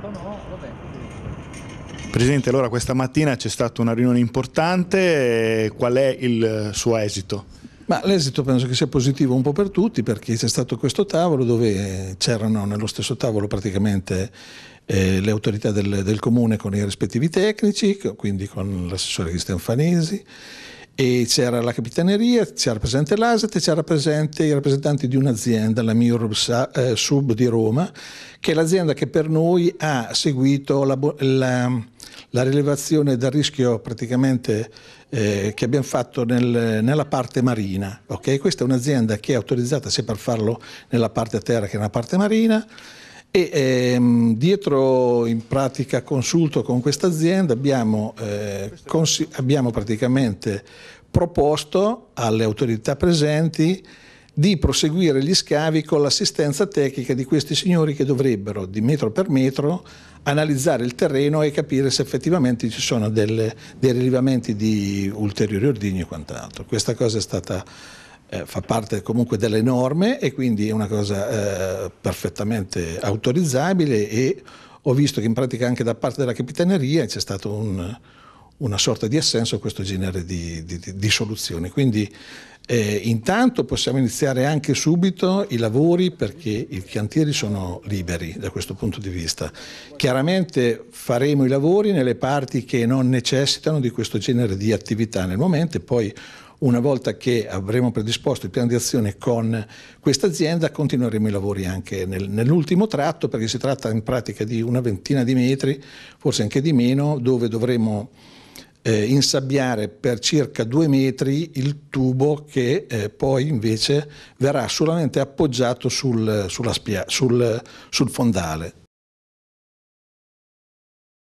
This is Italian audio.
detto no, vabbè. Presidente, allora questa mattina c'è stata una riunione importante, eh, qual è il suo esito? l'esito penso che sia positivo un po' per tutti perché c'è stato questo tavolo dove eh, c'erano nello stesso tavolo praticamente eh, le autorità del, del comune con i rispettivi tecnici, quindi con l'assessore di Stenfanesi e c'era la capitaneria, c'era presente l'ASAT, c'era presente i rappresentanti di un'azienda, la Miur eh, Sub di Roma, che è l'azienda che per noi ha seguito la, la, la rilevazione del rischio praticamente eh, che abbiamo fatto nel, nella parte marina. Okay? Questa è un'azienda che è autorizzata sia per farlo nella parte a terra che nella parte marina e ehm, dietro in pratica consulto con questa azienda abbiamo, eh, abbiamo praticamente proposto alle autorità presenti di proseguire gli scavi con l'assistenza tecnica di questi signori che dovrebbero, di metro per metro, analizzare il terreno e capire se effettivamente ci sono delle, dei rilevamenti di ulteriori ordigni e quant'altro. Questa cosa è stata eh, fa parte comunque delle norme e quindi è una cosa eh, perfettamente autorizzabile e ho visto che in pratica anche da parte della Capitaneria c'è stato un, una sorta di assenso a questo genere di, di, di soluzioni. Quindi eh, intanto possiamo iniziare anche subito i lavori perché i cantieri sono liberi da questo punto di vista. Chiaramente faremo i lavori nelle parti che non necessitano di questo genere di attività nel momento e poi una volta che avremo predisposto il piano di azione con questa azienda continueremo i lavori anche nel, nell'ultimo tratto perché si tratta in pratica di una ventina di metri, forse anche di meno, dove dovremo eh, insabbiare per circa due metri il tubo che eh, poi invece verrà solamente appoggiato sul, spia, sul, sul fondale.